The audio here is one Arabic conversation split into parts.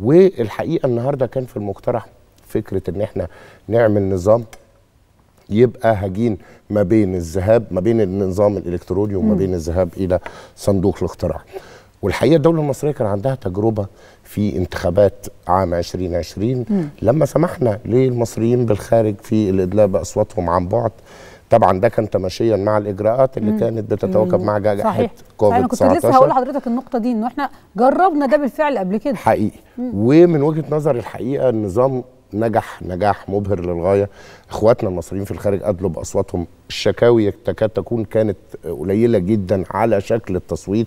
والحقيقه النهارده كان في المقترح فكره ان احنا نعمل نظام يبقى هجين ما بين الذهاب ما بين النظام الالكتروني وما بين الذهاب الى صندوق الاقتراع. والحقيقه الدوله المصريه كان عندها تجربه في انتخابات عام 2020 مم. لما سمحنا للمصريين بالخارج في الادلاء باصواتهم عن بعد طبعا ده كان تماشيا مع الاجراءات اللي مم. كانت بتتواكب مع جائحه صحيح. انا كنت لسه هقول لحضرتك النقطه دي انه احنا جربنا ده بالفعل قبل كده حقيقي مم. ومن وجهه نظري الحقيقه النظام نجح نجاح مبهر للغايه اخواتنا المصريين في الخارج ادلوا باصواتهم الشكاوي تكاد تكون كانت قليله جدا على شكل التصويت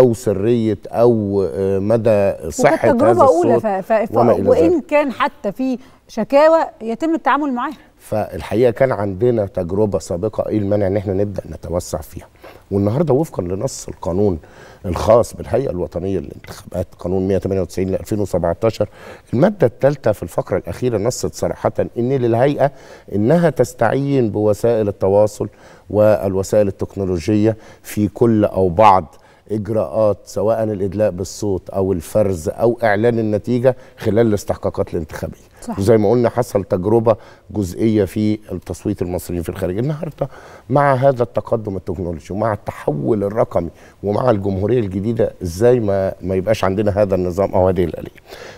او سريه او آه، مدى صحه هذا الصوت اولى ف... ف... وما إلى وان ذلك. كان حتى في شكاوى يتم التعامل معاها فالحقيقه كان عندنا تجربه سابقه ايه المانع ان احنا نبدا نتوسع فيها والنهارده وفقا لنص القانون الخاص بالهيئه الوطنيه للانتخابات قانون 198 ل 2017 الماده الثالثه في الفقره الاخيره نصت صراحه ان للهيئه انها تستعين بوسائل التواصل والوسائل التكنولوجيه في كل او بعض اجراءات سواء الادلاء بالصوت او الفرز او اعلان النتيجه خلال الاستحقاقات الانتخابيه صح. وزي ما قلنا حصل تجربه جزئيه في التصويت المصريين في الخارج النهارده مع هذا التقدم التكنولوجي ومع التحول الرقمي ومع الجمهوريه الجديده ازاي ما ما يبقاش عندنا هذا النظام او هذه الاليه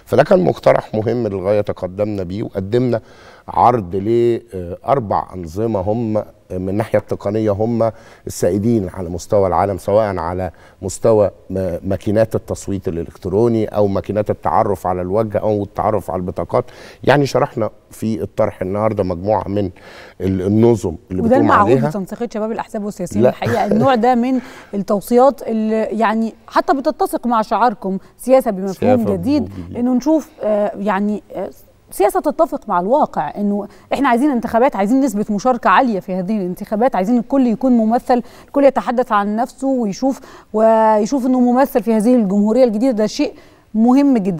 فده كان مقترح مهم للغايه تقدمنا بيه وقدمنا عرض لاربع آه، انظمه هم من الناحيه التقنيه هم السائدين على مستوى العالم سواء على مستوى ماكينات التصويت الالكتروني او ماكينات التعرف على الوجه او التعرف على البطاقات يعني شرحنا في الطرح النهارده مجموعه من النظم اللي وده بتقوم عليها وده تنسيقيه شباب الاحزاب والسياسيين الحقيقه النوع ده من التوصيات اللي يعني حتى بتتسق مع شعاركم سياسه بمفهوم جديد, جديد. انه نشوف آه يعني آه سياسه تتفق مع الواقع انه احنا عايزين انتخابات عايزين نسبه مشاركه عاليه في هذه الانتخابات عايزين الكل يكون ممثل الكل يتحدث عن نفسه ويشوف ويشوف انه ممثل في هذه الجمهوريه الجديده ده شيء مهم جدا